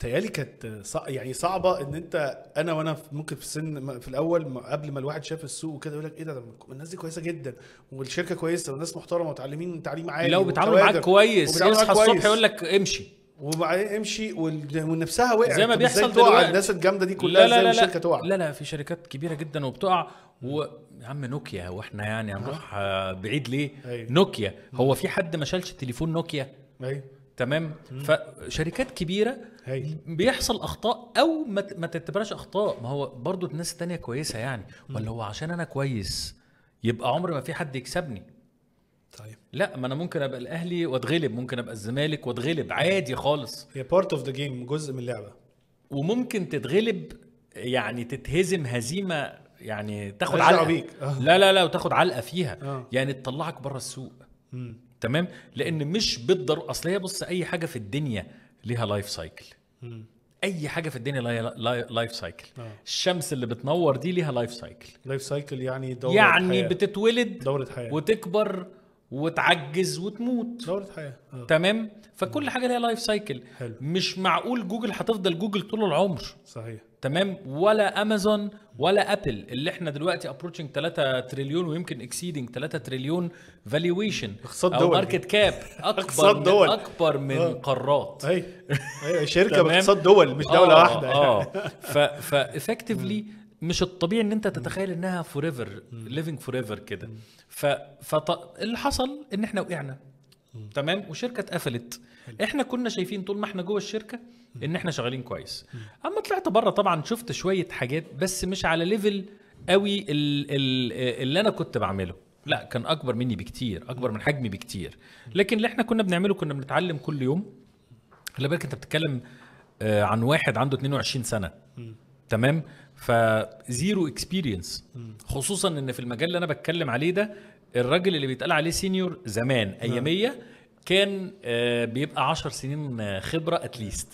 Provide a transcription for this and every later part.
تيالي كانت صع... يعني صعبه ان انت انا وانا ممكن في السن في الاول قبل ما الواحد شاف السوق وكده يقول لك ايه ده الناس دي كويسه جدا والشركه كويسه والناس محترمه وتعلمين تعليم عالي لو بيتعاملوا معاك كويس يصحى الصبح يقول لك امشي وبعدين امشي ونفسها وقعت زي ما بيحصل تقع الناس الجامده دي كلها لا لا لا الشركه تقع لا لا في شركات كبيره جدا وبتقع و يا عم نوكيا واحنا يعني هنروح بعيد ليه؟ أي. أيوه. نوكيا هو في حد ما شالش تليفون نوكيا؟ ايوه تمام مم. فشركات كبيره هي. بيحصل اخطاء او ما تعتبرهاش اخطاء ما هو برضو الناس التانية كويسه يعني مم. ولا هو عشان انا كويس يبقى عمر ما في حد يكسبني طيب لا ما انا ممكن ابقى الاهلي واتغلب ممكن ابقى الزمالك واتغلب عادي خالص هي بارت اوف ذا جيم جزء من اللعبه وممكن تتغلب يعني تتهزم هزيمه يعني تاخد علقه بيك. آه. لا لا لا وتاخد علقه فيها آه. يعني تطلعك بره السوق مم. تمام لان مش بالضروره اصل هي بص اي حاجه في الدنيا ليها لايف سايكل اي حاجه في الدنيا ليها لايف آه. سايكل الشمس اللي بتنور دي ليها لايف سايكل لايف سايكل يعني دوره يعني حياة. بتتولد دوره حياه وتكبر وتعجز وتموت دوره حياه أوه. تمام فكل مم. حاجه ليها لايف سايكل حلو. مش معقول جوجل هتفضل جوجل طول العمر صحيح تمام ولا امازون ولا ابل اللي احنا دلوقتي ابروتشنج 3 تريليون ويمكن اكسيدنج 3 تريليون فالويشن اقتصاد دول ماركت كاب اكبر من دول. اكبر من آه. قارات ايوه ايوه شركه باقتصاد دول مش دوله آه واحده اه فافكتفلي مش الطبيعي ان انت تتخيل انها فور ايفر ليفنج فور ايفر كده اللي حصل ان احنا وقعنا تمام وشركه اتقفلت احنا كنا شايفين طول ما احنا جوه الشركه ان احنا شغالين كويس اما طلعت بره طبعا شفت شويه حاجات بس مش على ليفل قوي اللي انا كنت بعمله لا كان اكبر مني بكتير اكبر من حجمي بكتير لكن اللي احنا كنا بنعمله كنا بنتعلم كل يوم خلي بالك انت بتتكلم آه، عن واحد عنده 22 سنه تمام فزيرو اكسبيرينس خصوصا ان في المجال اللي انا بتكلم عليه ده الراجل اللي بيتقال عليه سينيور زمان نعم. اياميه كان آه، بيبقى 10 سنين آه، خبره اتليست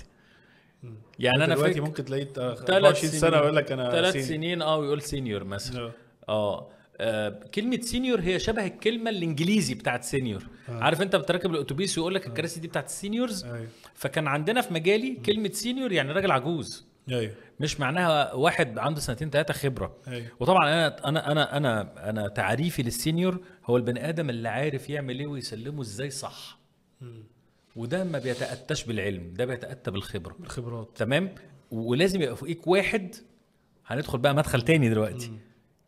يعني انا دلوقتي ممكن تلاقيه 24 سنه ويقول لك انا ثلاث سنين اه ويقول سينيور مثلا نعم. اه آه كلمه سينيور هي شبه الكلمه الانجليزي بتاعت سينيور آه. عارف انت بتركب الاتوبيس ويقول لك آه. الكراسي دي بتاعت السينيورز آه. فكان عندنا في مجالي كلمه سينيور يعني راجل عجوز ايوه مش معناها واحد عنده سنتين ثلاثه خبره أيوه. وطبعا انا انا انا انا انا تعريفي للسينيور هو البني ادم اللي عارف يعمل ايه ويسلمه ازاي صح وده ما بيتاتاش بالعلم ده بيتاتى بالخبره بالخبرات تمام ولازم يبقى فوقيك واحد هندخل بقى مدخل تاني دلوقتي مم.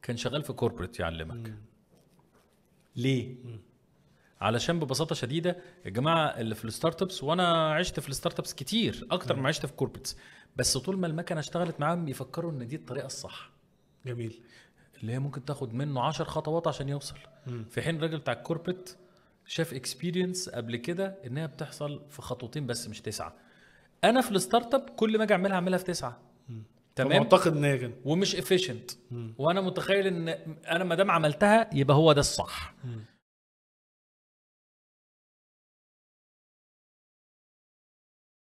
كان شغال في كوربريت يعلمك مم. ليه مم. علشان ببساطه شديده يا جماعه اللي في الستارت ابس وانا عشت في الستارت ابس كتير اكتر ما عشت في كوربتس بس طول ما المكنه اشتغلت معاهم يفكروا ان دي الطريقه الصح جميل اللي هي ممكن تاخد منه 10 خطوات عشان يوصل مم. في حين الراجل بتاع الكوربريت شاف اكسبيرينس قبل كده انها بتحصل في خطوتين بس مش تسعه انا في الستارت اب كل ما اجي اعملها اعملها في تسعه تمام معتقد ان ومش افيشنت وانا متخيل ان انا ما دام عملتها يبقى هو ده الصح مم.